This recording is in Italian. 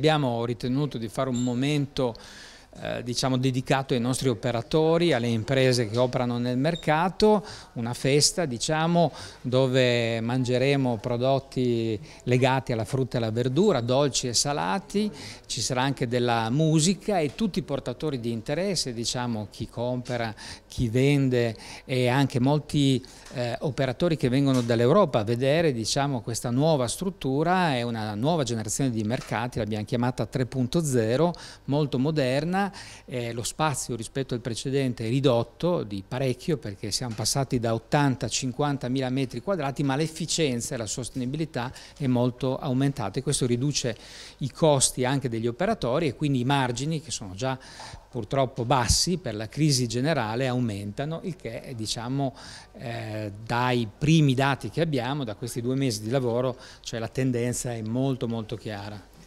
Abbiamo ritenuto di fare un momento eh, diciamo, dedicato ai nostri operatori, alle imprese che operano nel mercato, una festa diciamo, dove mangeremo prodotti legati alla frutta e alla verdura, dolci e salati, ci sarà anche della musica e tutti i portatori di interesse, diciamo, chi compra, chi vende e anche molti eh, operatori che vengono dall'Europa a vedere diciamo, questa nuova struttura, è una nuova generazione di mercati, l'abbiamo chiamata 3.0, molto moderna italiana, eh, lo spazio rispetto al precedente è ridotto di parecchio perché siamo passati da 80 a 50 mila metri quadrati, ma l'efficienza e la sostenibilità è molto aumentata e questo riduce i costi anche degli operatori e quindi i margini che sono già purtroppo bassi per la crisi generale aumentano, il che diciamo eh, dai primi dati che abbiamo, da questi due mesi di lavoro, cioè la tendenza è molto molto chiara.